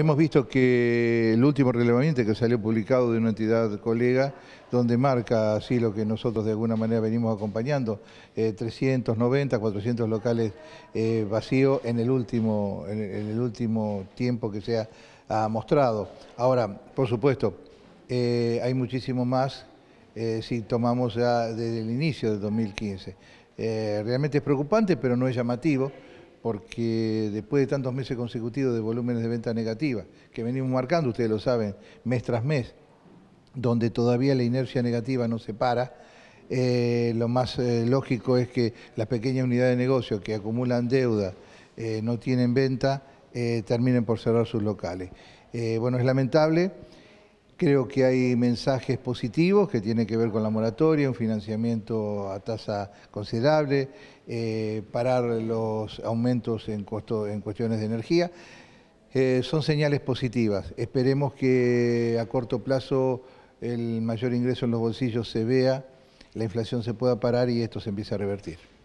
Hemos visto que el último relevamiento que salió publicado de una entidad colega, donde marca así lo que nosotros de alguna manera venimos acompañando, 390, eh, 400 locales eh, vacíos en, el último, en el último tiempo que se ha, mostrado. Ahora, por supuesto, eh, hay muchísimo más si tomamos ya desde el inicio del 2015. realmente es preocupante, pero no es llamativo porque después de tantos meses consecutivos de volúmenes de venta negativa, que venimos marcando, ustedes lo saben, mes tras mes, donde todavía la inercia negativa no se para, eh, lo más eh, lógico es que las pequeñas unidades de negocio que acumulan deuda, eh, no tienen venta, terminen por cerrar sus locales. bueno, es lamentable. Creo que hay mensajes positivos que tienen que ver con la moratoria, un financiamiento a tasa considerable, eh, parar los aumentos en, costo, en cuestiones de energía. Eh, son señales positivas. Esperemos que a corto plazo el mayor ingreso en los bolsillos se vea, la inflación se pueda parar y esto se empiece a revertir.